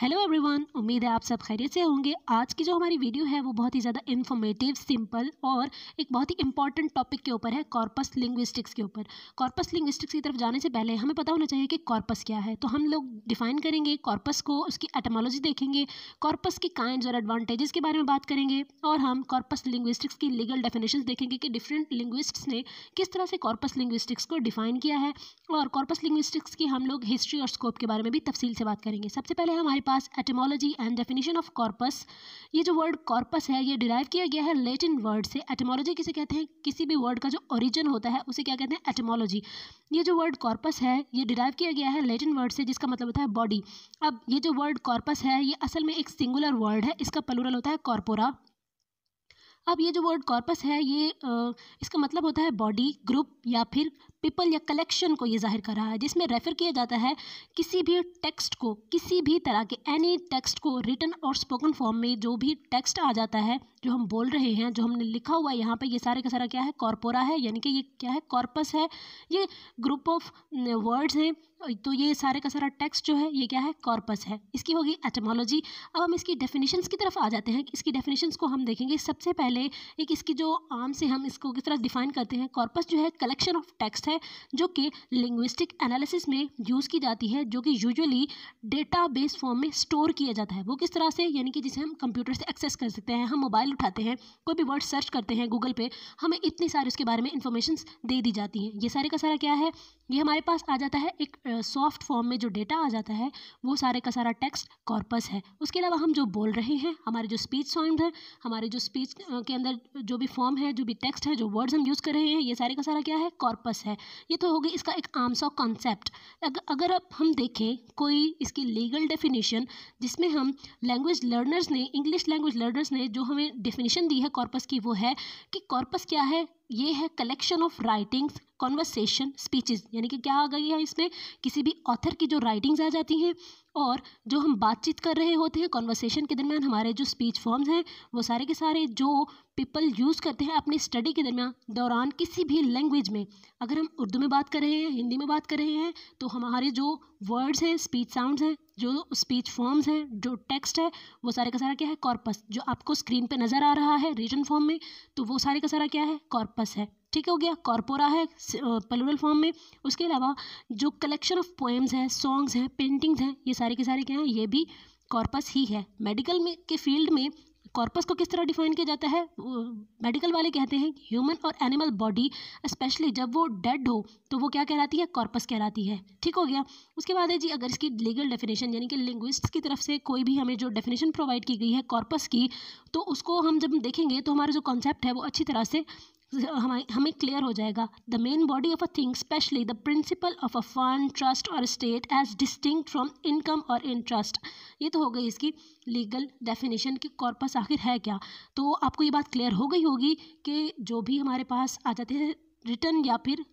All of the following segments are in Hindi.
हेलो एवरीवन उम्मीद है आप सब खैरियत से होंगे आज की जो हमारी वीडियो है वो बहुत ही ज़्यादा इन्फॉर्मेटिव सिंपल और एक बहुत ही इंपॉर्टेंट टॉपिक के ऊपर है कॉर्पस लिंग्विस्टिक्स के ऊपर कॉर्पस लिंग्विस्टिक्स की तरफ जाने से पहले हमें पता होना चाहिए कि कॉर्पस क्या है तो हम लोग डिफाइन करेंगे कॉर्पस को उसकी एटमोलॉजी देखेंगे कॉर्पस के काइंड और एडवांटेजेस के बारे में बात करेंगे और हम कॉर्पस लिंग्विस्टिक्स की लीगल डेफिनेशन देखेंगे कि डिफरेंट लिंग्विस्ट्स ने किस तरह से कॉर्पस लिंग्विस्टिक्स को डिफाइन किया है और कॉर्पस लिंग्विस्टिक्स की हम लोग हिस्ट्री और स्कोप के बारे में भी तफसील से बात करेंगे सबसे पहले हमारे पास etymology and definition of corpus ये जो वर्ड कॉर्पस है ये डिराइव किया गया है लेटिन वर्ड से एटमोलॉजी किसे कहते हैं किसी भी वर्ड का जो ओरिजिन होता है उसे क्या कहते हैं एटमोलॉजी ये जो वर्ड कॉर्पस है ये डिराइव किया गया है लेटिन वर्ड से जिसका मतलब होता है बॉडी अब ये जो वर्ड कॉर्पस है ये असल में एक सिंगुलर वर्ड है इसका प्लूरल होता है कॉर्पोरा अब ये जो वर्ड कॉर्पस है ये इसका मतलब होता है बॉडी ग्रुप या फिर पीपल या कलेक्शन को ये जाहिर कर रहा है जिसमें रेफ़र किया जाता है किसी भी टेक्स्ट को किसी भी तरह के एनी टेक्स्ट को रिटर्न और स्पोकन फॉर्म में जो भी टेक्स्ट आ जाता है जो हम बोल रहे हैं जो हमने लिखा हुआ है यहाँ पर ये सारे का सारा क्या है कॉरपोरा है यानी कि ये क्या है कॉर्पस है ये ग्रुप ऑफ वर्ड्स हैं तो ये सारे का सारा टेक्स्ट जो है ये क्या है कॉर्पस है इसकी होगी एटमोलॉजी अब हम इसकी डेफिनेशन की तरफ आ जाते हैं इसकी डेफिनेशन को हम देखेंगे सबसे पहले एक इसकी जो आम से हम इसको किस तरह डिफाइन करते हैं कॉर्पस जो है कलेक्शन ऑफ टेक्स्ट है है जो कि लिंग्विस्टिक एनालिसिस में यूज़ की जाती है जो कि यूजुअली डेटाबेस फॉर्म में स्टोर किया जाता है वो किस तरह से यानी कि जिसे हम कंप्यूटर से एक्सेस कर सकते हैं हम मोबाइल उठाते हैं कोई भी वर्ड सर्च करते हैं गूगल पे हमें इतनी सारी उसके बारे में इंफॉर्मेशन दे दी जाती हैं ये सारे का सारा क्या है ये हमारे पास आ जाता है एक सॉफ्ट फॉर्म में जो डेटा आ जाता है वो सारे का सारा टेक्स्ट कॉर्पस है उसके अलावा हम जो बोल रहे हैं हमारे जो स्पीच साउंड है हमारे जो स्पीच के अंदर जो भी फॉर्म है जो भी टेक्स्ट है जो वर्ड्स हम यूज़ कर रहे हैं ये सारे का सारा क्या है कॉर्पस है ये तो होगी इसका एक आम सा कॉन्सेप्ट अगर अब हम देखें कोई इसकी लीगल डेफिनेशन जिसमें हम लैंग्वेज लर्नर्स ने इंग्लिश लैंग्वेज लर्नर्स ने जो हमें डेफिनेशन दी है कॉर्पस की वो है कि कॉर्पस क्या है ये है collection of writings conversation speeches यानी कि क्या आ गई है इसमें किसी भी ऑथर की जो राइटिंग्स आ जाती हैं और जो हम बातचीत कर रहे होते हैं कॉन्वर्सेशन के दरमियान हमारे जो स्पीच फॉर्म्स हैं वो सारे के सारे जो पीपल यूज़ करते हैं अपनी स्टडी के दरमियान दौरान किसी भी लैंग्वेज में अगर हम उर्दू में बात कर रहे हैं हिंदी में बात कर रहे हैं तो हमारे जो वर्ड्स हैं स्पीच साउंड्स हैं जो स्पीच फॉर्म्स हैं जो टेक्स्ट है वो सारे का सारा क्या है कॉर्पस जो आपको स्क्रीन पर नज़र आ रहा है रीजन फॉर्म में तो वो सारे का सारा क्या है कॉर्पस है ठीक हो गया कॉरपोरा है पलूरल फॉर्म में उसके अलावा जो कलेक्शन ऑफ पोएम्स हैं सॉन्ग्स हैं पेंटिंग्स हैं ये सारे के सारे क्या हैं ये भी कॉर्पस ही है मेडिकल में के फील्ड में कॉर्पस को किस तरह डिफाइन किया जाता है मेडिकल वाले कहते हैं ह्यूमन और एनिमल बॉडी स्पेशली जब वो डेड हो तो वो क्या कहलाती है कॉर्पस कहलाती है ठीक हो गया उसके बाद है जी अगर इसकी लीगल डेफिनेशन यानी कि लिंग्विस्ट की तरफ से कोई भी हमें जो डेफिनेशन प्रोवाइड की गई है कॉर्पस की तो उसको हम जब देखेंगे तो हमारा जो कॉन्सेप्ट है वो अच्छी तरह से हमें हमें क्लियर हो जाएगा the main body of a thing specially the principal of a fund trust or state as distinguished from income or interest ये तो हो गई इसकी लीगल डेफिनेशन की कॉर्पस आखिर है क्या तो आपको ये बात क्लियर हो गई होगी कि जो भी हमारे पास आ जाते हैं रिटर्न या फिर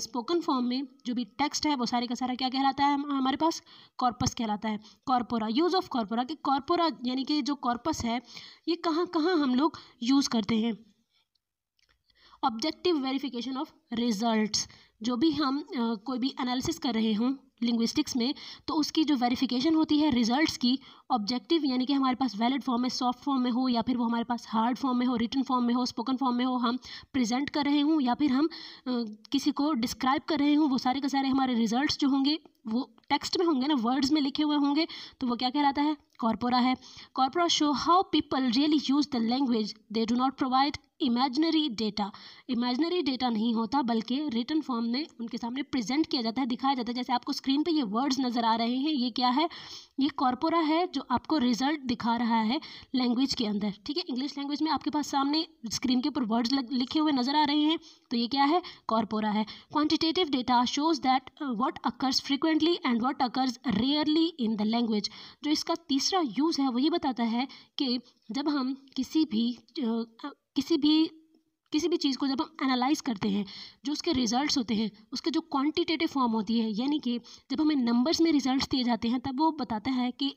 स्पोकन फॉर्म में जो भी टेक्स्ट है वो सारे का सारा क्या कहलाता है हमारे पास कॉर्पस कहलाता है कॉर्पोरा यूज़ ऑफ कॉर्पोरा कि कॉर्पोरा यानी कि जो कॉर्पस है ये कहाँ कहाँ हम लोग यूज़ करते हैं ऑब्जेक्टिव वेरिफिकेशन ऑफ रिजल्ट्स जो भी हम आ, कोई भी एनालिसिस कर रहे हों लिंग्विस्टिक्स में तो उसकी जो वेरिफिकेशन होती है रिजल्ट्स की ऑब्जेक्टिव यानी कि हमारे पास वैलिड फॉर्म में सॉफ्ट फॉर्म में हो या फिर वो हमारे पास हार्ड फॉर्म में हो रिटन फॉर्म में हो स्पोकन फॉर्म में हो हम प्रेजेंट कर रहे हों या फिर हम आ, किसी को डिस्क्राइब कर रहे हों वो सारे के सारे हमारे रिजल्ट्स जो होंगे वो टेक्स्ट में होंगे ना वर्ड्स में लिखे हुए होंगे तो वो क्या कहलाता है कॉरपोरा है corpora show how people really use the language they do not provide imaginary data imaginary data नहीं होता बल्कि रिटर्न फॉर्म में उनके सामने प्रेजेंट किया जाता है दिखाया जाता है जैसे आपको स्क्रीन पे ये वर्ड्स नज़र आ रहे हैं ये क्या है ये कॉरपोरा है जो आपको रिजल्ट दिखा रहा है लैंग्वेज के अंदर ठीक है इंग्लिश लैंग्वेज में आपके पास सामने स्क्रीन के ऊपर वर्ड्स लिखे हुए नज़र आ रहे हैं तो ये क्या है कॉरपोरा है quantitative data shows that what occurs frequent frequently and what occurs rarely in the language जो इसका तीसरा यूज़ है वो ये बताता है कि जब हम किसी भी किसी भी किसी भी चीज़ को जब हम एनालाइज करते हैं जो उसके रिजल्ट्स होते हैं उसके जो क्वांटिटेटिव फॉर्म होती है यानी कि जब हमें नंबर्स में रिजल्ट्स दिए जाते हैं तब वो बताता है कि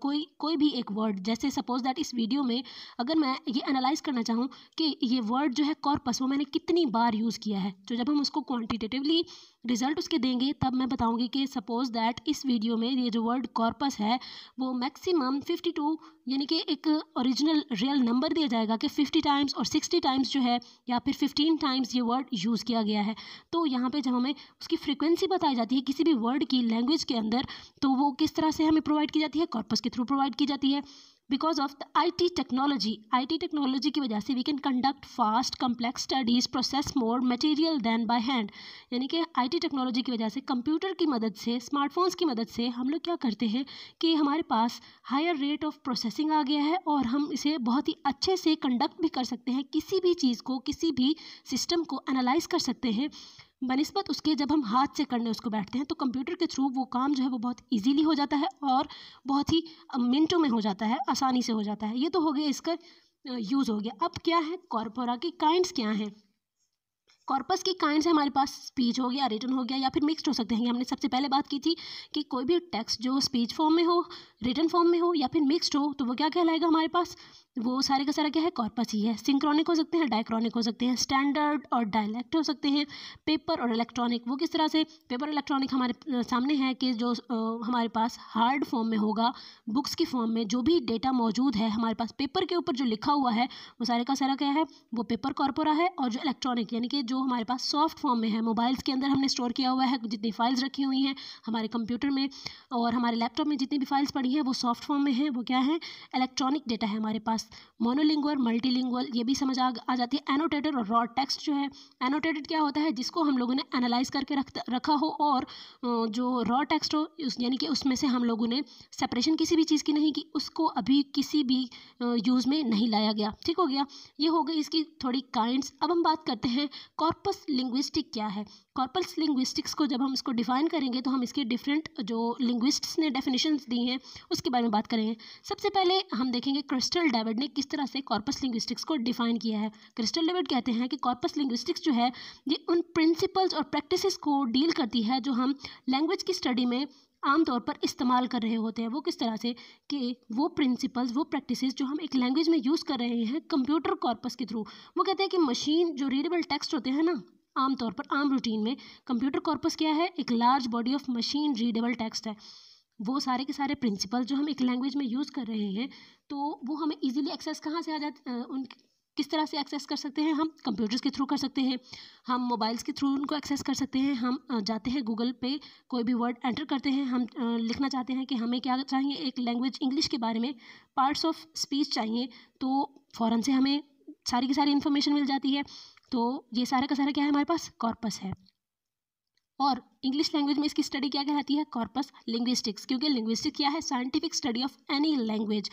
कोई कोई भी एक वर्ड जैसे सपोज दैट इस वीडियो में अगर मैं ये एनालाइज करना चाहूँ कि ये वर्ड जो है कॉर्पस वो मैंने कितनी बार यूज़ किया है तो जब हम उसको क्वान्टिटेटिवली रिज़ल्ट उसके देंगे तब मैं बताऊँगी कि सपोज़ दैट इस वीडियो में ये जो वर्ड कॉर्पस है वो मैक्सिमम फिफ्टी टू यानी कि एक ओरिजिनल रियल नंबर दिया जाएगा कि फिफ्टी टाइम्स और सिक्सटी टाइम्स जो है या फिर फिफ्टीन टाइम्स ये वर्ड यूज़ किया गया है तो यहाँ पे जब हमें उसकी फ्रिक्वेंसी बताई जाती है किसी भी वर्ड की लैंग्वेज के अंदर तो वो किस तरह से हमें प्रोवाइड की जाती है कॉर्पस के थ्रू प्रोवाइड की जाती है because of the I T technology I T technology की वजह से we can conduct fast complex studies process more material than by hand यानी कि आई टी टेक्नोलॉजी की वजह से कंप्यूटर की मदद से स्मार्टफोन्स की मदद से हम लोग क्या करते हैं कि हमारे पास हायर रेट ऑफ प्रोसेसिंग आ गया है और हम इसे बहुत ही अच्छे से कंडक्ट भी कर सकते हैं किसी भी चीज़ को किसी भी सिस्टम को एनालाइज कर सकते हैं बनस्बत उसके जब हम हाथ से करने उसको बैठते हैं तो कंप्यूटर के थ्रू वो काम जो है वो बहुत ईजीली हो जाता है और बहुत ही मिनटों में हो जाता है आसानी से हो जाता है ये तो हो गया इसका यूज़ हो गया अब क्या है कॉरपोरा के काइंड्स क्या हैं कॉर्पस के काइंड से हमारे पास स्पीच हो गया रिटर्न हो गया या फिर मिक्सड हो सकते हैं हमने सबसे पहले बात की थी कि कोई भी टेक्स्ट जो स्पीच फॉर्म में हो रिटर्न फॉर्म में हो या फिर मिक्सड हो तो वो क्या कहलाएगा हमारे पास वो सारे का सारा क्या है कॉर्पस ही है सिंक्रॉनिक हो सकते हैं डाइक्रॉनिक हो सकते हैं स्टैंडर्ड और डायलैक्ट हो सकते हैं पेपर और इलेक्ट्रॉनिक वो किस तरह से पेपर इलेक्ट्रॉनिक हमारे सामने है कि जो हमारे पास हार्ड फॉर्म में होगा बुक्स की फॉर्म में जो भी डेटा मौजूद है हमारे पास पेपर के ऊपर जो लिखा हुआ है वो सारे का सारा क्या है वो पेपर कॉर्पोरा है और जो इलेक्ट्रॉनिक यानी कि जो जो हमारे पास सॉफ्ट फॉर्म में है मोबाइल्स के अंदर हमने स्टोर किया हुआ है जितनी फाइल्स रखी हुई हैं हमारे कंप्यूटर में और हमारे लैपटॉप में जितनी भी फाइल्स पड़ी हैं वो सॉफ्ट फॉर्म में है वो क्या है इलेक्ट्रॉनिक डेटा है हमारे पास मोनोलिंगुअल मल्टीलिंगुअल ये भी समझ आ, आ जाती है एनोटेटेड और रॉ टेक्स्ट जो है एनोटेटेड क्या होता है जिसको हम लोगों ने एनालाइज करके रख रखा हो और जो रॉ टेक्स्ट हो यानी कि उसमें से हम लोगों ने सेपरेशन किसी भी चीज़ की नहीं की उसको अभी किसी भी यूज़ में नहीं लाया गया ठीक हो गया ये हो गई इसकी थोड़ी काइंड्स अब हम बात करते हैं कॉर्पस लिंग्विस्टिक क्या है कॉर्पस लिंग्विस्टिक्स को जब हम इसको डिफाइन करेंगे तो हम इसके डिफरेंट जो लिंग्विस्ट्स ने डेफिनेशन दी हैं उसके बारे में बात करेंगे सबसे पहले हम देखेंगे क्रिस्टल डेविड ने किस तरह से कॉर्पस लिंग्विस्टिक्स को डिफाइन किया है क्रिस्टल डेविड कहते हैं कि कॉर्पस लिंग्विस्टिक्स जो है ये उन प्रिंसिपल्स और प्रैक्टिस को डील करती है जो हम लैंग्वेज की स्टडी में आमतौर पर इस्तेमाल कर रहे होते हैं वो किस तरह से कि वो प्रिंसिपल्स वो प्रैक्टिसेस जो हम एक लैंग्वेज में यूज़ कर रहे हैं कंप्यूटर कॉर्पस के थ्रू वो कहते हैं कि मशीन जो रीडेबल टेक्स्ट होते हैं ना आमतौर पर आम रूटीन में कंप्यूटर कॉर्पस क्या है एक large body of machine readable text है वो सारे के सारे प्रिंसिपल जो हम एक लैंग्वेज में यूज़ कर रहे हैं तो वो हमें इजीली एक्सेस कहाँ से आ जाते उन किस तरह से एक्सेस कर सकते हैं हम कंप्यूटर्स के थ्रू कर सकते हैं हम मोबाइल्स के थ्रू उनको एक्सेस कर सकते हैं हम जाते हैं गूगल पे कोई भी वर्ड एंटर करते हैं हम लिखना चाहते हैं कि हमें क्या चाहिए एक लैंग्वेज इंग्लिश के बारे में पार्ट्स ऑफ स्पीच चाहिए तो फ़ौर से हमें सारी की सारी इन्फॉर्मेशन मिल जाती है तो ये सारा का सारा क्या है हमारे पास कॉर्पस है और इंग्लिश लैंग्वेज में इसकी स्टडी क्या कहलाती है कॉर्पस लिंग्विस्टिक्स क्योंकि लिंग्विस्टिक्स क्या है scientific study of any language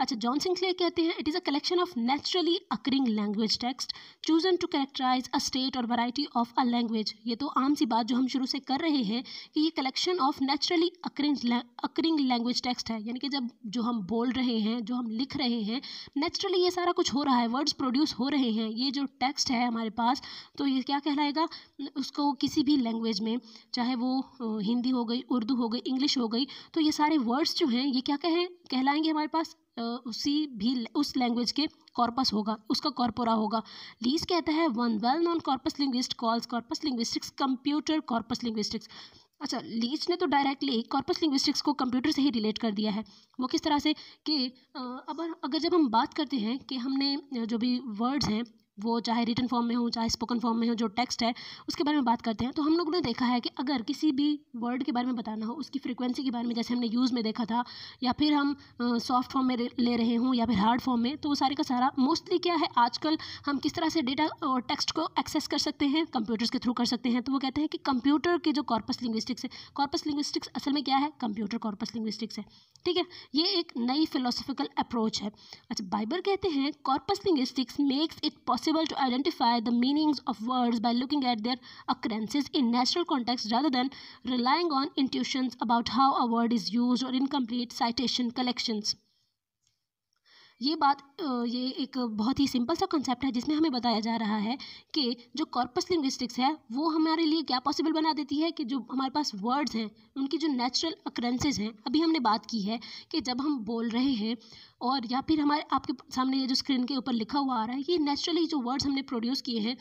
अच्छा जॉन सिंक्लेयर कहते हैं it is a collection of naturally occurring language text chosen to characterize a state or variety of a language ये तो आम सी बात जो हम शुरू से कर रहे हैं कि ये collection of naturally occurring occurring language text है यानी कि जब जो हम बोल रहे हैं जो हम लिख रहे हैं नेचुरली ये सारा कुछ हो रहा है वर्ड्स प्रोड्यूस हो रहे हैं ये जो टेक्स्ट है हमारे पास तो ये क्या कहलाएगा उसको किसी भी लैंग्वेज में चाहे वो हिंदी हो गई उर्दू हो गई इंग्लिश हो गई तो ये सारे वर्ड्स जो हैं ये क्या कहें कहलाएंगे हमारे पास उसी भी उस लैंग्वेज के कॉर्पस होगा उसका कॉर्पोरा होगा लीज कहता है one well known corpus linguist calls corpus linguistics computer corpus linguistics अच्छा लीच ने तो डायरेक्टली कॉर्पस लिंग्विस्टिक्स को कंप्यूटर से ही रिलेट कर दिया है वो किस तरह से कि अब अगर जब हम बात करते हैं कि हमने जो भी वर्ड्स हैं वो चाहे रिटर्न फॉर्म में हो चाहे स्पोकन फॉर्म में हो जो टेक्स्ट है उसके बारे में बात करते हैं तो हम लोगों ने देखा है कि अगर किसी भी वर्ड के बारे में बताना हो उसकी फ्रिक्वेंसी के बारे में जैसे हमने यूज़ में देखा था या फिर हम सॉफ्ट फॉर्म में ले रहे हों या फिर हार्ड फॉर्म में तो वो सारे का सारा मोस्टली क्या है आजकल हम किस तरह से डेटा और टेक्स्ट को एक्सेस कर सकते हैं कंप्यूटर्स के थ्रू कर सकते हैं तो वो कहते हैं कि कंप्यूटर के जो कॉर्पस लिंग्विस्टिक्स है कॉर्पस लिंग्विस्टिक्स असल में क्या है कंप्यूटर कॉर्पस लिंग्विस्टिक्स है ठीक है ये एक नई फिलोसफिकल अप्रोच है अच्छा बाइबर कहते हैं corpus linguistics makes it possible possible to identify the meanings of words by looking at their occurrences in natural context rather than relying on intuitions about how a word is used or incomplete citation collections. ये बात ये एक बहुत ही सिंपल सा कंसेप्ट है जिसमें हमें बताया जा रहा है कि जो कॉर्पस लिंग्विस्टिक्स है वो हमारे लिए क्या पॉसिबल बना देती है कि जो हमारे पास वर्ड्स हैं उनकी जो नेचुरल अक्रेंसेज हैं अभी हमने बात की है कि जब हम बोल रहे हैं और या फिर हमारे आपके सामने ये जो स्क्रीन के ऊपर लिखा हुआ आ रहा है ये नेचुरली जो वर्ड्स हमने प्रोड्यूस किए हैं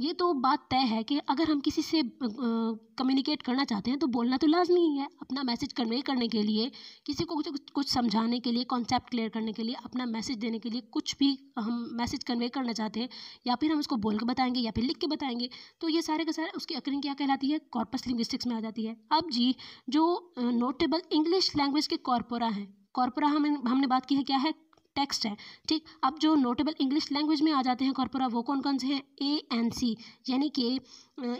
ये तो बात तय है कि अगर हम किसी से कम्युनिकेट करना चाहते हैं तो बोलना तो लाजमी ही है अपना मैसेज कन्वे करने के लिए किसी को कुछ कुछ समझाने के लिए कॉन्सेप्ट क्लियर करने के लिए अपना मैसेज देने के लिए कुछ भी हम मैसेज कन्वे करना चाहते हैं या फिर हम उसको बोल के बताएंगे या फिर लिख के बताएंगे तो ये सारे का सारे उसकी अकरिंग क्या कहलाती है कॉर्पस लिंग्विस्टिक्स में आ जाती है अब जी जो नोटेबल इंग्लिश लैंग्वेज के कॉरपोरा हैं कॉरपोरा हम हमने बात की है क्या है टेक्स्ट है ठीक अब जो नोटेबल इंग्लिश लैंग्वेज में आ जाते हैं कॉरपोरा वो कौन कौन से हैं ए एन सी यानी कि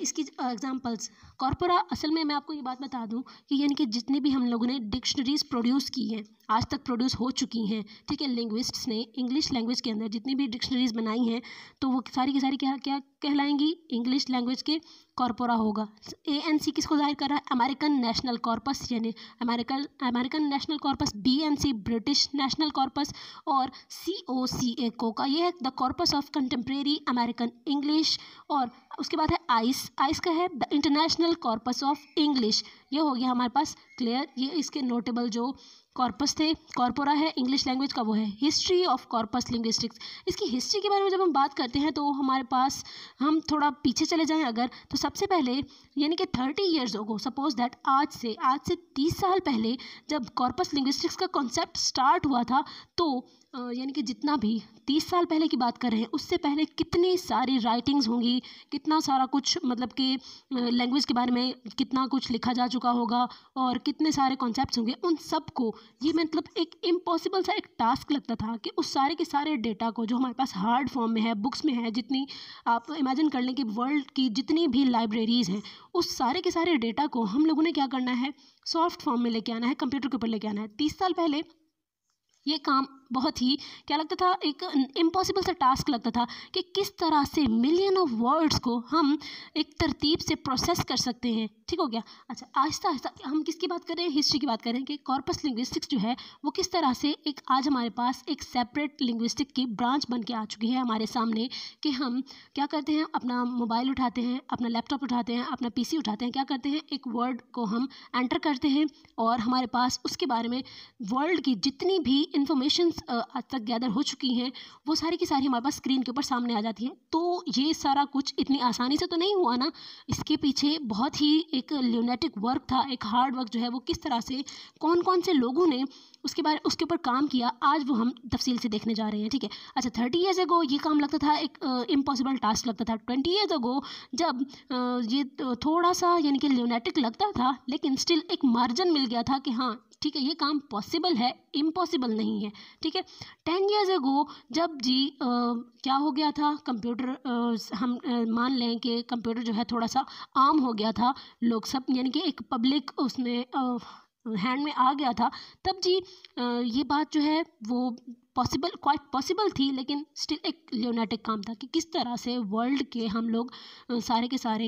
इसकी एग्जांपल्स कॉरपोरा असल में मैं आपको ये बात बता दूं कि यानी कि जितनी भी हम लोगों ने डिक्शनरीज प्रोड्यूस की हैं आज तक प्रोड्यूस हो चुकी हैं ठीक है लिंग्विस्ट्स ने इंग्लिश लैंग्वेज के अंदर जितनी भी डिक्शनरीज बनाई हैं तो वो सारी की सारी क्या क्या कहलाएंगी इंग्लिश लैंग्वेज के कॉरपोरा होगा ए एन सी किसको जाहिर कर रहा है अमेरिकन नेशनल कॉर्पस यानी American American National Corpus B N C British National Corpus और C O C A COCA ये है the Corpus of Contemporary American English और उसके बाद है आइस आइस का है the International Corpus of English ये हो गया हमारे पास क्लियर ये इसके नोटेबल जो कॉर्पस थे कॉर्पोरा है इंग्लिश लैंग्वेज का वो है हिस्ट्री ऑफ कॉर्पस लिंग्विस्टिक्स इसकी हिस्ट्री के बारे में जब हम बात करते हैं तो हमारे पास हम थोड़ा पीछे चले जाएं अगर तो सबसे पहले यानी कि thirty years ago suppose that आज से आज से तीस साल पहले जब कॉर्पस लिंग्विस्टिक्स का कॉन्सेप्ट स्टार्ट हुआ था तो यानी कि जितना भी तीस साल पहले की बात कर रहे हैं उससे पहले कितनी सारी राइटिंग्स होंगी कितना सारा कुछ मतलब कि लैंग्वेज के बारे में कितना कुछ लिखा जा चुका होगा और कितने सारे कॉन्सेप्ट होंगे उन सब को ये मतलब एक इम्पॉसिबल सा एक टास्क लगता था कि उस सारे के सारे डेटा को जो हमारे पास हार्ड फॉर्म में है बुक्स में है जितनी आप इमेजिन कर लें कि वर्ल्ड की जितनी भी लाइब्रेरीज़ हैं उस सारे के सारे डेटा को हम लोगों ने क्या करना है सॉफ्ट फॉर्म में लेके आना है कंप्यूटर के ऊपर लेके आना है तीस साल पहले ये काम बहुत ही क्या लगता था एक इम्पॉसिबल सा टास्क लगता था कि किस तरह से मिलियन ऑफ वर्ड्स को हम एक तरतीब से प्रोसेस कर सकते हैं ठीक हो गया अच्छा आहिस्ता आहिस्ता हम किसकी बात कर रहे हैं हिस्ट्री की बात कर रहे हैं कि कॉर्पस लिंग्विस्टिक्स जो है वो किस तरह से एक आज हमारे पास एक सेपरेट लिंग्विस्टिक की ब्रांच बन के आ चुकी है हमारे सामने कि हम क्या करते हैं अपना मोबाइल उठाते हैं अपना लैपटॉप उठाते हैं अपना पी उठाते हैं क्या करते हैं एक वर्ड को हम एंटर करते हैं और हमारे पास उसके बारे में वर्ल्ड की जितनी भी इन्फॉर्मेशन आज तक गैदर हो चुकी हैं वो सारी की सारी हमारे पास स्क्रीन के ऊपर सामने आ जाती है तो ये सारा कुछ इतनी आसानी से तो नहीं हुआ ना इसके पीछे बहुत ही एक ल्यूनेटिक वर्क था एक हार्ड वर्क जो है वो किस तरह से कौन कौन से लोगों ने उसके बारे उसके ऊपर काम किया आज वो हम तफसील से देखने जा रहे हैं ठीक है अच्छा थर्टी ईयर्स एगो ये काम लगता था एक इम्पॉसिबल टास्क लगता था ट्वेंटी ईयर्स एगो जब आ, ये थोड़ा सा यानी कि ल्यूनेटिक लगता था लेकिन स्टिल एक मार्जन मिल गया था कि हाँ ठीक है ये काम पॉसिबल है इम्पॉसिबल नहीं है ठीक है टेन ईयर्स एगो जब जी आ, क्या हो गया था कंप्यूटर हम आ, मान लें कि कंप्यूटर जो है थोड़ा सा आम हो गया था लोग सब यानी कि एक पब्लिक उसमें आ, हैंड में आ गया था तब जी ये बात जो है वो पॉसिबल क्वाइट पॉसिबल थी लेकिन स्टिल एक लियोनेटिक काम था कि किस तरह से वर्ल्ड के हम लोग सारे के सारे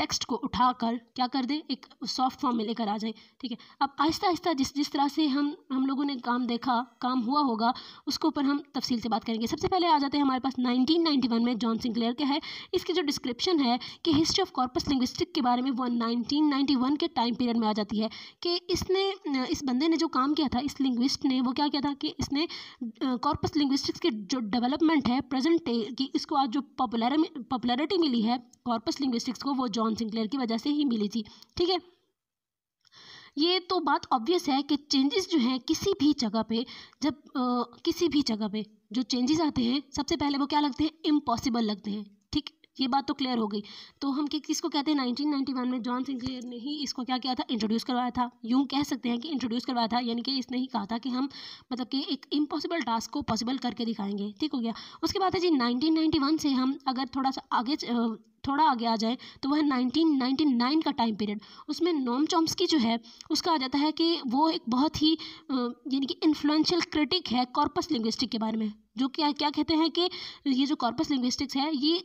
टेक्स्ट को उठा कर क्या कर दें एक सॉफ्ट फॉर्म में लेकर आ जाए ठीक है अब आहिस्ता आहिस्ता जिस जिस तरह से हम हम लोगों ने काम देखा काम हुआ होगा उसके ऊपर हम तफसील से बात करेंगे सबसे पहले आ जाते हैं हमारे पास वन में जॉन सिंक्लेयर के है इसकी जो डिस्क्रिप्शन है कि हिस्ट्री ऑफ कॉर्पस लिंग्विस्टिक के बारे में वो वन के टाइम पीरियड में आ जाती है कि इसने इस बंदे ने जो काम किया था इस लिंग्विस्ट ने वो क्या किया था कि इसने कॉर्पस लिंग्विस्टिक्स की जो डेवलपमेंट है प्रेजेंट की इसको आज जो पॉपुलर पॉपुलरिटी मिली है कॉर्पस लिंग्विस्टिक्स को वो जॉन सिंक्लेयर की वजह से ही मिली थी ठीक है ये तो बात ऑब्वियस है कि चेंजेस जो हैं किसी भी जगह पे जब आ, किसी भी जगह पे जो चेंजेस आते हैं सबसे पहले वो क्या लगते हैं इम्पॉसिबल लगते हैं ये बात तो क्लियर हो गई तो हम किसको कहते हैं नाइनटीन वन में जॉन सिंक्लेयर ने ही इसको क्या किया था इंट्रोड्यूस करवाया था यूँ कह सकते हैं कि इंट्रोड्यूस करवाया था यानी कि इसने ही कहा था कि हम मतलब कि एक इम्पॉसिबल टास्क को पॉसिबल करके दिखाएंगे ठीक हो गया उसके बाद है जी नाइनटीन से हम अगर थोड़ा सा आगे थोड़ा आगे आ जाए तो वह 1999 का टाइम पीरियड उसमें चॉम्स चॉम्स्की जो है उसका आ जाता है कि वो एक बहुत ही यानी कि इन्फ्लुएंशियल क्रिटिक है कॉर्पस लिंग्विस्टिक के बारे में जो क्या क्या कहते हैं कि ये जो कॉर्पस लिंग्विस्टिक्स है ये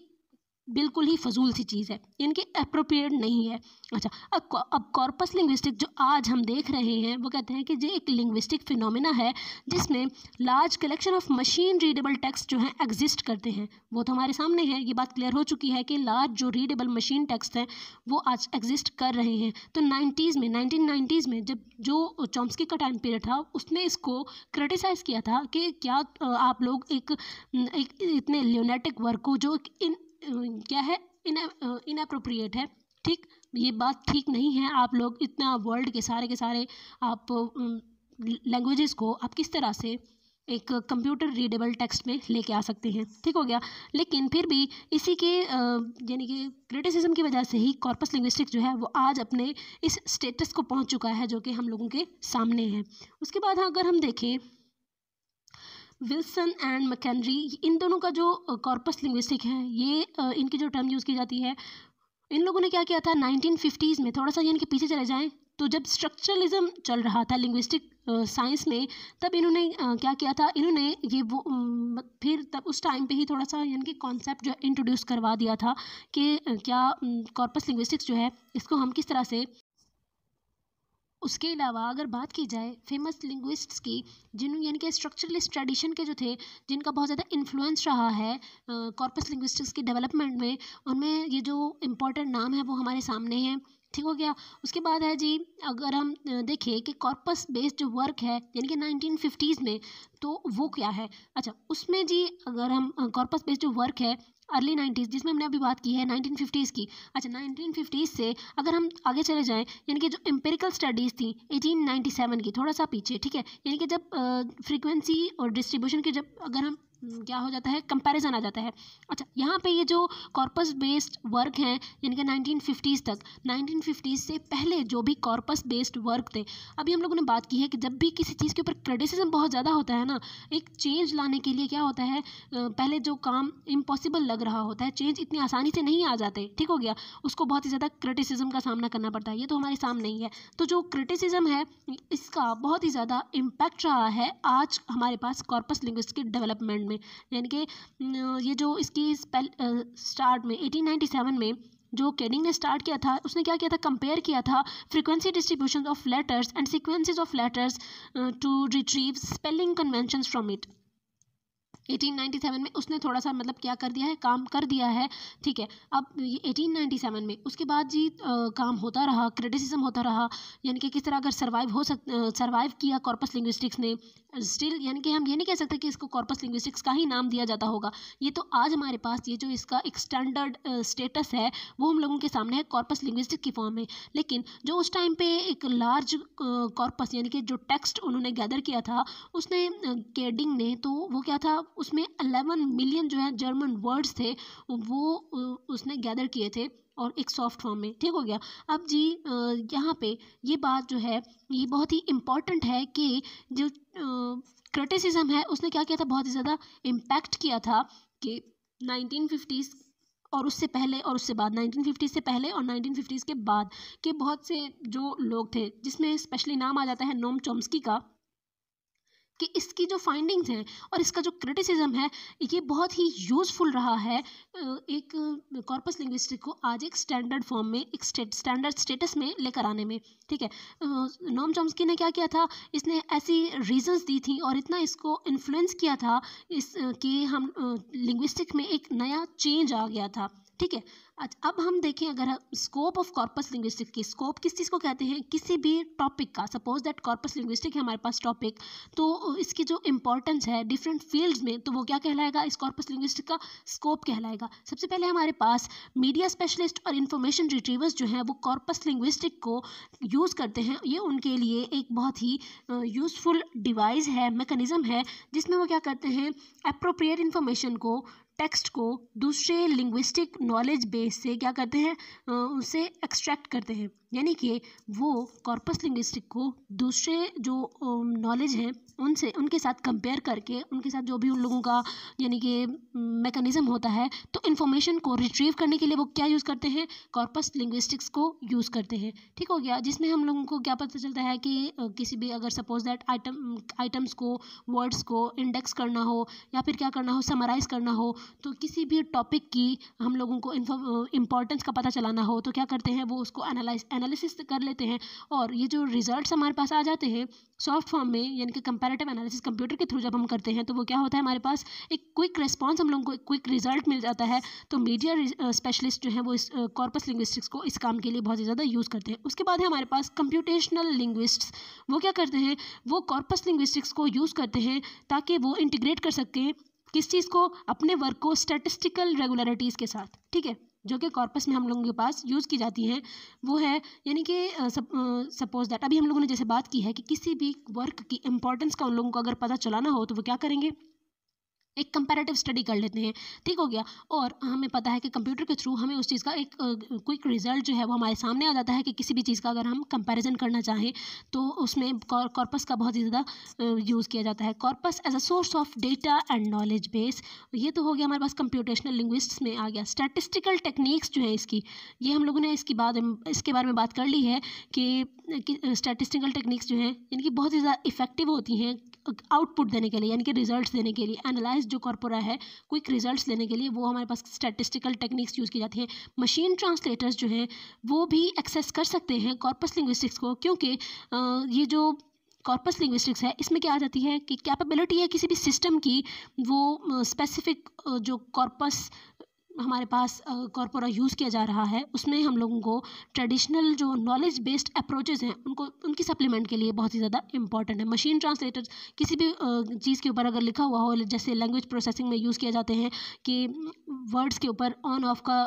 बिल्कुल ही फजूल सी चीज़ है इनके अप्रोप्रिएट नहीं है अच्छा अब अब कॉर्पस लिंग्विस्टिक जो आज हम देख रहे हैं वो कहते हैं कि ये एक लिंग्विस्टिक फिनोमेना है जिसमें large collection of machine readable text जो हैं एग्जिस्ट करते हैं वो तो हमारे सामने है ये बात क्लियर हो चुकी है कि लार्ज जो रीडेबल मशीन टेक्स्ट हैं वो आज एग्जिस्ट कर रहे हैं तो नाइन्टीज़ में नाइनटीन में जब जो चॉम्सकी का टाइम पीरियड था उसने इसको क्रिटिसाइज़ किया था कि क्या आप लोग एक, एक इतने ल्योनेटिक वर्क को जो इन क्या है इनप्रोप्रिएट है ठीक ये बात ठीक नहीं है आप लोग इतना वर्ल्ड के सारे के सारे आप लैंग्वेजेस को आप किस तरह से एक कंप्यूटर रीडेबल टेक्स्ट में लेके आ सकते हैं ठीक हो गया लेकिन फिर भी इसी के यानी कि क्रिटिसिज्म की वजह से ही कॉर्पस लिंग्विस्टिक जो है वो आज अपने इस स्टेटस को पहुंच चुका है जो कि हम लोगों के सामने है उसके बाद अगर हम देखें विल्सन एंड मकैनरी इन दोनों का जो कॉर्पस लिंग्विस्टिक है ये इनकी जो टर्म यूज़ की जाती है इन लोगों ने क्या किया था 1950s में थोड़ा सा ये इनके पीछे चले जाएं तो जब स्ट्रक्चरलिज्म चल रहा था लिंग्विस्टिक साइंस में तब इन्होंने क्या किया था इन्होंने ये वो फिर तब उस टाइम पे ही थोड़ा सा यानी कि कॉन्सेप्ट जो इंट्रोड्यूस करवा दिया था कि क्या कॉर्पस लिंग्विस्टिक्स जो है इसको हम किस तरह से उसके अलावा अगर बात की जाए फेमस लिंग्विस्ट्स की जिन यानी कि स्ट्रक्चरलिस्ट ट्रेडिशन के जो थे जिनका बहुत ज़्यादा इन्फ्लुएंस रहा है कॉर्पस लिंग्विस्टिक्स की डेवलपमेंट में उनमें ये जो इम्पोर्टेंट नाम है वो हमारे सामने हैं ठीक हो गया उसके बाद है जी अगर हम देखें कि कॉर्पस बेस्ड जो वर्क है यानी कि नाइनटीन फिफ्टीज़ में तो वो क्या है अच्छा उसमें जी अगर हम कॉर्पस बेस्ड जो वर्क है अर्ली नाइन्टीज़ जिसमें हमने अभी बात की है नाइनटीन फिफ्टीज़ की अच्छा नाइनटीन फिफ्टीज़ से अगर हम आगे चले जाएँ यानी कि जो एम्पेरिकल स्टडीज़ थी एटीन नाइन्टी सेवन की थोड़ा सा पीछे ठीक है यानी कि जब फ्रीक्वेंसी और डिस्ट्रीब्यूशन के जब अगर हम हम्म, क्या हो जाता है कंपैरिजन आ जाता है अच्छा यहाँ पे ये जो कॉर्पस बेस्ड वर्क हैं जिनके 1950s तक 1950s से पहले जो भी कॉर्पस बेस्ड वर्क थे अभी हम लोगों ने बात की है कि जब भी किसी चीज़ के ऊपर क्रिटिसिज्म बहुत ज़्यादा होता है ना एक चेंज लाने के लिए क्या होता है पहले जो काम इम्पॉसिबल लग रहा होता है चेंज इतनी आसानी से नहीं आ जाते ठीक हो गया उसको बहुत ही ज़्यादा क्रिटिसिज्म का सामना करना पड़ता है ये तो हमारे सामने ही है तो जो क्रिटिसिज्म है इसका बहुत ही ज़्यादा इम्पैक्ट रहा है आज हमारे पास कॉर्पस लिंग्विस्टिक डेवलपमेंट में यानी कि ये जो इसकी स्पेल स्टार्ट में 1897 में जो केडिंग ने स्टार्ट किया था उसने क्या किया था कंपेयर किया था frequency distribution of letters and sequences of letters to retrieve spelling convention from it 1897 में उसने थोड़ा सा मतलब क्या कर दिया है काम कर दिया है ठीक है अब ये 1897 में उसके बाद जी आ, काम होता रहा क्रिटिसिज्म होता रहा यानी कि किस तरह अगर सर्वाइव हो सक सर्वाइव किया कॉर्पस लिंग्विस्टिक्स ने स्टिल यानी कि हम ये नहीं कह सकते कि इसको कॉर्पस लिंग्विस्टिक्स का ही नाम दिया जाता होगा ये तो आज हमारे पास ये जो इसका एक स्टैंडर्ड स्टेटस है वो हम लोगों के सामने है कॉर्पस लिंग्विस्टिक की फॉर्म में लेकिन जो उस टाइम पे एक लार्ज कॉर्पस यानी कि जो टेक्स्ट उन्होंने गैदर किया था उसने केडिंग ने तो वो क्या था उसमें अलेवन मिलियन जो है जर्मन वर्ड्स थे वो उसने गैदर किए थे और एक सॉफ्ट फॉर्म में ठीक हो गया अब जी यहाँ पे ये बात जो है ये बहुत ही इम्पॉर्टेंट है कि जो क्रिटिसिज्म है उसने क्या किया था बहुत ही ज़्यादा इम्पैक्ट किया था कि नाइनटीन फिफ्टीज़ और उससे पहले और उससे बाद 1950 से पहले और 1950 के बाद के बहुत से जो लोग थे जिसमें स्पेशली नाम आ जाता है नोम चोम्स्की का कि इसकी जो फाइंडिंग्स हैं और इसका जो क्रिटिसिज्म है ये बहुत ही यूज़फुल रहा है एक कॉर्पस लिंग्विस्टिक को आज एक स्टैंडर्ड फॉर्म में एक स्टैंडर्ड स्टेटस में लेकर आने में ठीक है नॉम चॉम्स्की ने क्या किया था इसने ऐसी रीजंस दी थी और इतना इसको इन्फ्लुएंस किया था इस कि हम लिंग्विस्टिक में एक नया चेंज आ गया था ठीक है अच्छा अब हम देखें अगर स्कोप ऑफ कॉर्पस लिंग्विस्टिक की स्कोप किस चीज़ को कहते हैं किसी भी टॉपिक का सपोज दैट कॉर्पस लिंग्विस्टिक है हमारे पास टॉपिक तो इसकी जो इंपॉर्टेंस है डिफरेंट फील्ड्स में तो वो क्या कहलाएगा इस कॉर्पस लिंग्विस्टिक का स्कोप कहलाएगा सबसे पहले हमारे पास मीडिया स्पेशलिस्ट और इन्फॉर्मेशन रिट्रीवर्स जो हैं वो कॉर्पस लिंग्विस्टिक को यूज़ करते हैं ये उनके लिए एक बहुत ही यूज़फुल डिवाइस है मेकनिज़म है जिसमें वो क्या करते हैं अप्रोप्रिएट इन्फॉर्मेशन को टेक्स्ट को दूसरे लिंग्विस्टिक नॉलेज बेस से क्या करते हैं उसे एक्सट्रैक्ट करते हैं यानी कि वो कॉर्पस लिंग्विस्टिक को दूसरे जो नॉलेज um, है उनसे उनके साथ कंपेयर करके उनके साथ जो भी उन लोगों का यानी कि मैकेनिज़्म um, होता है तो इन्फॉर्मेशन को रिट्रीव करने के लिए वो क्या यूज़ करते हैं कॉर्पस लिंग्विस्टिक्स को यूज़ करते हैं ठीक हो गया जिसमें हम लोगों को क्या पता चलता है कि किसी भी अगर सपोज दैट आइटम आइटम्स को वर्ड्स को इंडेक्स करना हो या फिर क्या करना हो समराइज़ करना हो तो किसी भी टॉपिक की हम लोगों को इम्पोर्टेंस का पता चलाना हो तो क्या करते हैं वो उसको एनालाइज एनालिसिस कर लेते हैं और ये जो रिजल्ट हमारे पास आ जाते हैं सॉफ्ट फॉर्म में यानी कि कंपेरेटिव एनालिसिस कंप्यूटर के थ्रू जब हम करते हैं तो वो क्या होता है हमारे पास एक क्विक रिस्पॉन्स हम लोगों को एक क्विक रिजल्ट मिल जाता है तो मीडिया स्पेशलिस्ट जो है वो इस कॉर्पस लिंग्विस्टिक्स को इस काम के लिए बहुत ही ज़्यादा यूज़ करते हैं उसके बाद है हमारे पास कंप्यूटेशनल लिंग्विस्ट्स वो क्या करते हैं वो कॉर्पस लिंग्विस्टिक्स को यूज़ करते हैं ताकि वो इंटीग्रेट कर सकें किस चीज़ को अपने वर्क को स्टेटिस्टिकल रेगुलरिटीज़ के साथ ठीक है जो कि कॉर्पस में हम लोगों के पास यूज़ की जाती हैं वो है यानी कि सपोज दैट अभी हम लोगों ने जैसे बात की है कि किसी भी वर्क की इम्पोर्टेंस का उन लोगों को अगर पता चलाना हो तो वो क्या करेंगे एक कंपैरेटिव स्टडी कर लेते हैं ठीक हो गया और हमें पता है कि कंप्यूटर के थ्रू हमें उस चीज़ का एक क्विक रिजल्ट जो है वो हमारे सामने आ जाता है कि किसी भी चीज़ का अगर हम कंपैरिजन करना चाहें तो उसमें कॉर्पस का बहुत ही ज़्यादा यूज़ किया जाता है corpus as a source of data and knowledge base ये तो हो गया हमारे पास कंप्यूटेशनल लिंग्विस्ट्स में आ गया स्टैटिस्टिकल टेक्निक्स जो है इसकी ये हम लोगों ने इसकी बात इसके बारे में बात कर ली है कि स्टैटिस्टिकल टेक्निक्स जो हैं इनकी बहुत ही ज़्यादा इफेक्टिव होती हैं आउटपुट देने के लिए यानी कि रिजल्ट देने के लिए एनालाइज एनालाइज जो कॉर्पोरा है क्विक रिजल्ट्स लेने के लिए वो हमारे पास स्टैटिस्टिकल टेक्निक्स यूज़ की जाती हैं मशीन ट्रांसलेटर्स जो हैं वो भी एक्सेस कर सकते हैं कॉर्पस लिंग्विस्टिक्स को क्योंकि ये जो कॉर्पस लिंग्विस्टिक्स है इसमें क्या आ जाती है कि कैपेबिलिटी है किसी भी सिस्टम की वो स्पेसिफिक जो कॉर्पस हमारे पास कॉरपोरा यूज़ किया जा रहा है उसमें हम लोगों को ट्रेडिशनल जो नॉलेज बेस्ड अप्रोचेज़ हैं उनको उनकी सप्लीमेंट के लिए बहुत ही ज़्यादा इंपॉर्टेंट है मशीन ट्रांसलेटर किसी भी चीज़ के ऊपर अगर लिखा हुआ हो जैसे लैंग्वेज प्रोसेसिंग में यूज़ किया जाते हैं कि वर्ड्स के ऊपर ऑन ऑफ का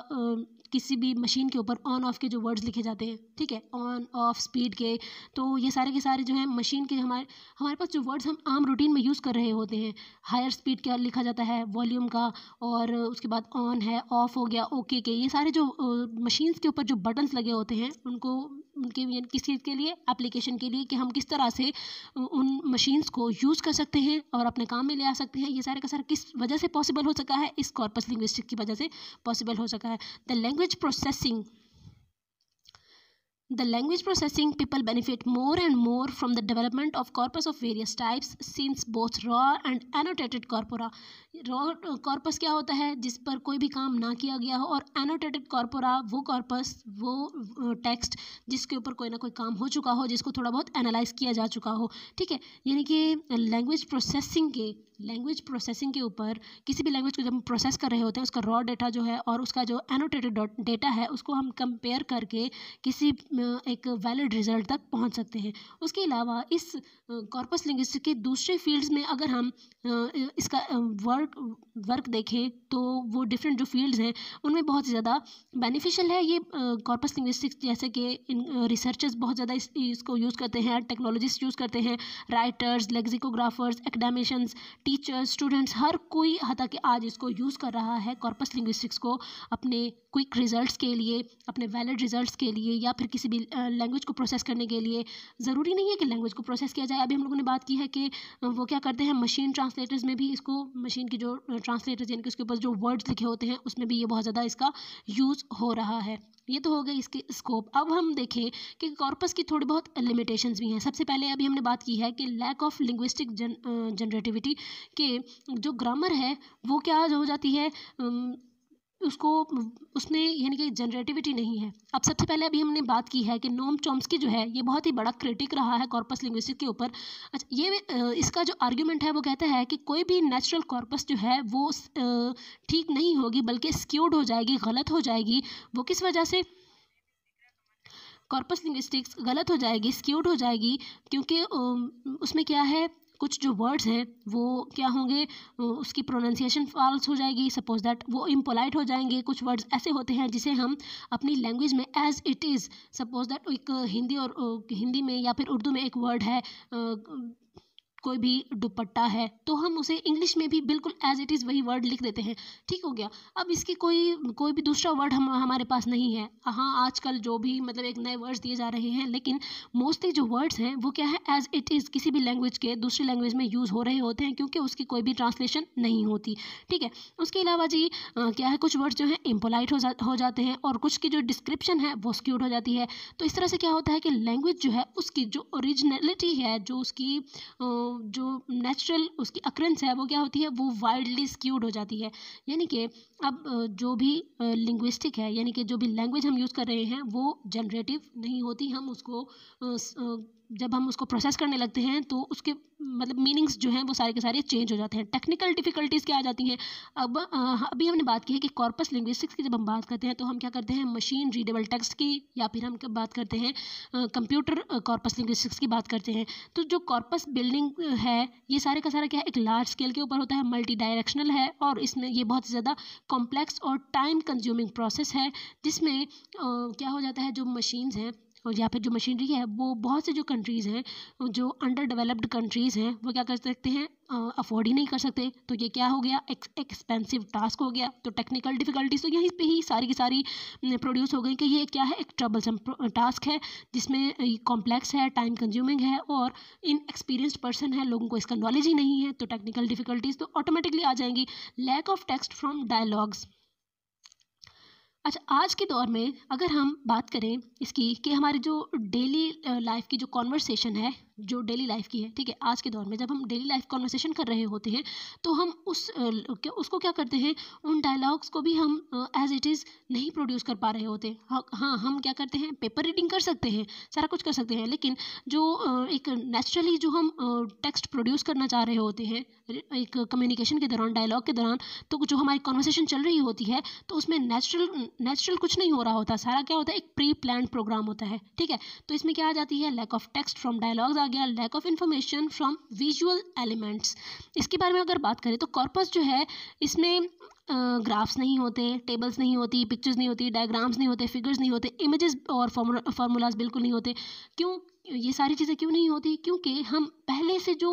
किसी भी मशीन के ऊपर ऑन ऑफ के जो वर्ड्स लिखे जाते हैं ठीक है ऑन ऑफ स्पीड के तो ये सारे के सारे जो है मशीन के हमारे हमारे पास जो वर्ड्स हम आम रूटीन में यूज़ कर रहे होते हैं हायर स्पीड का लिखा जाता है वॉल्यूम का और उसके बाद ऑन है ऑफ हो गया ओके के ये सारे जो मशीन्स के ऊपर जो बटन्स लगे होते हैं उनको उनके किस चीज़ के लिए एप्लीकेशन के लिए कि हम किस तरह से उन मशीन्स को यूज़ कर सकते हैं और अपने काम में ले आ सकते हैं ये सारे का सारा किस वजह से पॉसिबल हो सका है इस कॉर्पस लिंग्विस्टिक की वजह से पॉसिबल हो सका है the language processing The language processing people benefit more and more from the development of corpus of various types since both raw and annotated corpora raw uh, corpus kya hota hai jis par koi bhi kaam na kiya gaya ho aur annotated corpora wo corpus wo uh, text jiske upar koi na koi kaam ho chuka ho jisko thoda bahut analyze kiya ja chuka ho theek hai yani ki language processing ke language processing के ऊपर किसी भी लैंग्वेज को जब हम प्रोसेस कर रहे होते हैं उसका रॉ डेटा जो है और उसका जो एनोटेटेड डेटा है उसको हम कंपेयर करके किसी एक वैलिड रिजल्ट तक पहुंच सकते हैं उसके अलावा इस कॉर्पस लिंग्विस्टिक के दूसरे फील्ड्स में अगर हम इसका वर्क वर्क देखें तो वो डिफरेंट जो फील्ड्स हैं उनमें बहुत ज़्यादा बेनिफिशियल है ये कॉर्पस लिंग्विस्टिक्स जैसे कि इन रिसर्चर्स बहुत ज़्यादा इस, इसको यूज़ करते हैं टेक्नोलॉजिस्ट यूज़ करते हैं writers lexicographers academicians teacher students हर कोई हता कि आज इसको यूज़ कर रहा है कॉर्पस लिंग्विस्टिक्स को अपने क्विक रिजल्ट्स के लिए अपने वैलिड रिजल्ट्स के लिए या फिर किसी भी लैंग्वेज को प्रोसेस करने के लिए ज़रूरी नहीं है कि लैंग्वेज को प्रोसेस किया जाए अभी हम लोगों ने बात की है कि वो क्या करते हैं मशीन ट्रांसलेटर्स में भी इसको मशीन की जो ट्रांसलेटर्स यानी कि उसके ऊपर जो वर्ड्स लिखे होते हैं उसमें भी ये बहुत ज़्यादा इसका यूज़ हो रहा है ये तो हो गई इसकी स्कोप अब हम देखें कि कॉर्पस की थोड़ी बहुत लिमिटेशंस भी हैं सबसे पहले अभी हमने बात की है कि लैक ऑफ लिंग्विस्टिक जनरेटिविटी कि जो ग्रामर है वो क्या हो जाती है उसको उसमें यानी कि जनरेटिविटी नहीं है अब सबसे पहले अभी हमने बात की है कि नोम चॉम्स्की जो है ये बहुत ही बड़ा क्रिटिक रहा है कॉर्पस लिंग्विस्टिक के ऊपर अच्छा ये इसका जो आर्ग्यूमेंट है वो कहता है कि कोई भी नेचुरल कॉर्पस जो है वो ठीक नहीं होगी बल्कि स्क्योर्ड हो जाएगी गलत हो जाएगी वो किस वजह से कॉर्पस लिंग्विस्टिक्स गलत हो जाएगी स्क्यूड हो जाएगी क्योंकि उसमें क्या है कुछ जो वर्ड्स हैं वो क्या होंगे उसकी प्रोनाउंसिएशन फॉल्स हो जाएगी सपोज दैट वो इम्पोलाइट हो जाएंगे कुछ वर्ड्स ऐसे होते हैं जिसे हम अपनी लैंग्वेज में as it is suppose that एक हिंदी और हिंदी में या फिर उर्दू में एक वर्ड है कोई भी दुपट्टा है तो हम उसे इंग्लिश में भी बिल्कुल एज इट इज़ वही वर्ड लिख देते हैं ठीक हो गया अब इसकी कोई कोई भी दूसरा वर्ड हम हमारे पास नहीं है हाँ आजकल जो भी मतलब एक नए वर्ड्स दिए जा रहे हैं लेकिन मोस्टली जो वर्ड्स हैं वो क्या है एज इट इज़ किसी भी लैंग्वेज के दूसरी लैंग्वेज में यूज़ हो रहे होते हैं क्योंकि उसकी कोई भी ट्रांसलेशन नहीं होती ठीक है उसके अलावा जी आ, क्या है कुछ वर्ड्स जो हैं इम्पोलाइट हो, जा, हो जाते हैं और कुछ की जो डिस्क्रिप्शन है वो स्क्यूड हो जाती है तो इस तरह से क्या होता है कि लैंग्वेज जो है उसकी जो ओरिजिनलिटी है जो उसकी आ, जो नेचुरल उसकी अक्रेंस है वो क्या होती है वो वाइल्डली स्क्यूड हो जाती है यानी कि अब जो भी लिंग्विस्टिक है यानी कि जो भी लैंग्वेज हम यूज़ कर रहे हैं वो जनरेटिव नहीं होती हम उसको जब हम उसको प्रोसेस करने लगते हैं तो उसके मतलब मीनिंग्स जो हैं वो सारे के सारे चेंज हो जाते हैं टेक्निकल डिफिकल्टीज़ क्या आ जाती हैं अब अभी हमने बात की है कि कॉर्पस लिंग्विस्टिक्स की जब हम बात करते हैं तो हम क्या करते हैं मशीन रीडेबल टेक्स्ट की या फिर हम बात करते हैं कंप्यूटर कॉर्पस लिंग्विस्टिक्स की बात करते हैं तो जो कॉर्पस बिल्डिंग है ये सारे का सारा क्या है एक लार्ज स्केल के ऊपर होता है मल्टी डायरेक्शनल है और इसमें ये बहुत ज़्यादा कॉम्प्लेक्स और टाइम कंज्यूमिंग प्रोसेस है जिसमें क्या हो जाता है जो मशीन्स हैं और यहाँ पे जो मशीनरी है वो बहुत से जो कंट्रीज़ हैं जो अंडर डेवलप्ड कंट्रीज़ हैं वो क्या कर सकते हैं अफोर्ड ही नहीं कर सकते तो ये क्या हो गया एक्सपेंसिव टास्क हो गया तो टेक्निकल डिफ़िकल्टीज तो यहीं पे ही सारी की सारी प्रोड्यूस हो गई कि ये क्या है एक ट्रबलसम टास्क है जिसमें कॉम्प्लेक्स है टाइम कंज्यूमिंग है और इन एक्सपीरियंस्ड पर्सन है लोगों को इसका नॉलेज ही नहीं है तो टेक्निकल डिफ़िकल्टीज़ तो ऑटोमेटिकली आ जाएंगी lack of text from dialogues अच्छा आज के दौर में अगर हम बात करें इसकी कि हमारी जो डेली लाइफ की जो कॉन्वर्सेशन है जो डेली लाइफ की है ठीक है आज के दौर में जब हम डेली लाइफ कॉन्वर्सेशन कर रहे होते हैं तो हम उस उसको क्या करते हैं उन डायलॉग्स को भी हम एज इट इज़ नहीं प्रोड्यूस कर पा रहे होते हाँ हम क्या करते हैं पेपर रीडिंग कर सकते हैं सारा कुछ कर सकते हैं लेकिन जो एक नेचुरली जो हम टेक्स्ट प्रोड्यूस करना चाह रहे होते हैं एक कम्युनिकेशन के दौरान डायलॉग के दौरान तो जो हमारी कॉन्वर्सेशन चल रही होती है तो उसमें नेचुरल नेचुरल कुछ नहीं हो रहा होता सारा क्या होता है एक प्री प्लान प्रोग्राम होता है ठीक है तो इसमें क्या आ जाती है lack of text from dialogues आ गया lack of information from visual elements इसके बारे में अगर बात करें तो कॉर्पस जो है इसमें ग्राफ्स नहीं होते टेबल्स नहीं होती पिक्चर्स नहीं होती डायग्राम्स नहीं होते फिगर्स नहीं होते इमेजेस और फार्मूलाज बिल्कुल नहीं होते क्यों ये सारी चीज़ें क्यों नहीं होती क्योंकि हम पहले से जो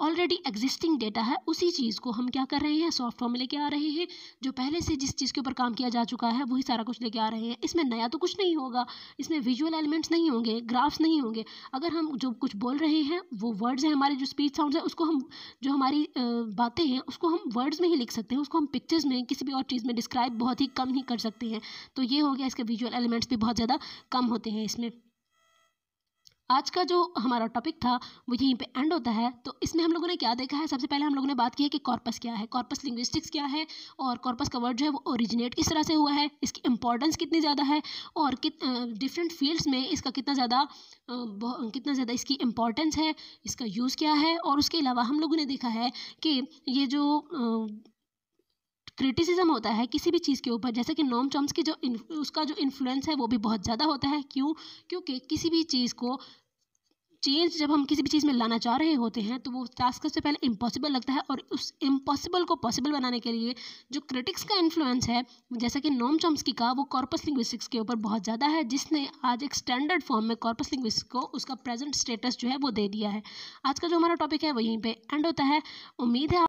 ऑलरेडी एग्जिस्टिंग डेटा है उसी चीज़ को हम क्या कर रहे हैं सॉफ्ट फॉर्म में लेके आ रहे हैं जो पहले से जिस चीज़ के ऊपर काम किया जा चुका है वही सारा कुछ लेके आ रहे हैं इसमें नया तो कुछ नहीं होगा इसमें विजुअल एलिमेंट्स नहीं होंगे ग्राफ्स नहीं होंगे अगर हम जो कुछ बोल रहे हैं वो वर्ड्स हैं हमारे जो स्पीच साउंड है उसको हम जो हमारी बातें हैं उसको हम वर्ड्स में ही लिख सकते हैं उसको हम पिक्चर्स में किसी भी और चीज़ में डिस्क्राइब बहुत ही कम ही कर सकते हैं तो ये हो गया इसके विजुअल एलिमेंट्स भी बहुत ज़्यादा कम होते हैं इसमें आज का जो हमारा टॉपिक था वो यहीं पे एंड होता है तो इसमें हम लोगों ने क्या देखा है सबसे पहले हम लोगों ने बात की है कि कॉर्पस क्या है कॉर्पस लिंग्विस्टिक्स क्या है और कॉर्पस का वर्ड जो है वो ओरिजिनेट किस तरह से हुआ है इसकी इंपॉर्टेंस कितनी ज़्यादा है और कित डिफरेंट फील्ड्स में इसका कितना ज़्यादा कितना ज़्यादा इसकी इंपॉर्टेंस है इसका यूज़ क्या है और उसके अलावा हम लोगों ने देखा है कि ये जो क्रिटिसिज्म होता है किसी भी चीज़ के ऊपर जैसे कि नॉम चॉम्स की जो उसका जो इन्फ्लुएंस है वो भी बहुत ज़्यादा होता है क्यों क्योंकि किसी भी चीज़ को चेंज जब हम किसी भी चीज़ में लाना चाह रहे होते हैं तो वो टास्क से पहले इम्पॉसिबल लगता है और उस इम्पॉसिबल को पॉसिबल बनाने के लिए जो क्रिटिक्स का इन्फ्लुएंस है जैसा कि नॉम चॉम्स्की का वो कॉर्पस लिंग्विस्टिक्स के ऊपर बहुत ज़्यादा है जिसने आज एक स्टैंडर्ड फॉर्म में कॉर्पस लिंग्विस्टिक्स को उसका प्रेजेंट स्टेटस जो है वो दे दिया है आज का जो हमारा टॉपिक है वहीं पर एंड होता है उम्मीद है